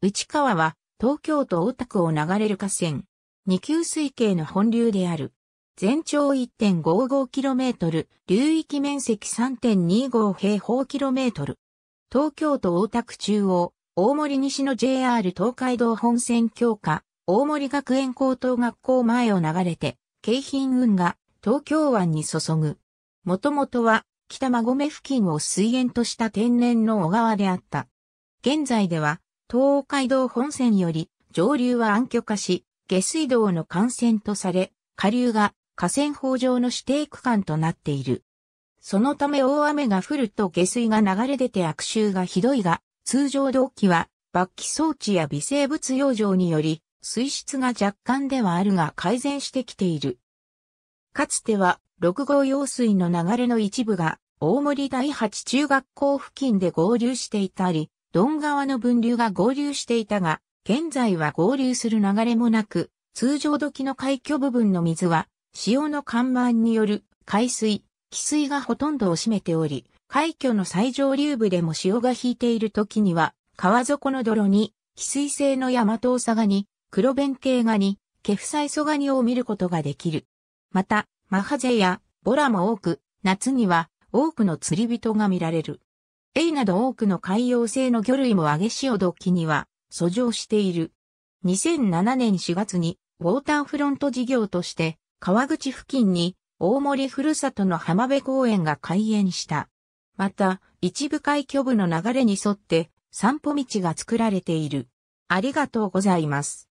内川は東京都大田区を流れる河川、二級水系の本流である。全長 1.55km、流域面積3.25平方キロメートル。東京都大田区中央、大森西の JR 東海道本線強化、大森学園高等学校前を流れて、京浜運が東京湾に注ぐ。もともとは北孫目付近を水源とした天然の小川であった。現在では東海道本線より上流は暗渠化し、下水道の幹線とされ、下流が河川法上の指定区間となっている。そのため大雨が降ると下水が流れ出て悪臭がひどいが、通常動機は抜気装置や微生物養生により、水質が若干ではあるが改善してきている。かつては、六号用水の流れの一部が、大森第八中学校付近で合流していたり、ドン川の分流が合流していたが、現在は合流する流れもなく、通常時の海峡部分の水は、潮の看板による海水、汽水がほとんどを占めており、海峡の最上流部でも潮が引いている時には、川底の泥に、汽水性の山マトウサガニ、黒弁慶ガニ、ケフサイソガニを見ることができる。また、マハゼやボラも多く、夏には多くの釣り人が見られる。エイなど多くの海洋性の魚類も揚げ潮どドには遡上している。2007年4月にウォーターフロント事業として川口付近に大森ふるさとの浜辺公園が開園した。また、一部海巨部の流れに沿って散歩道が作られている。ありがとうございます。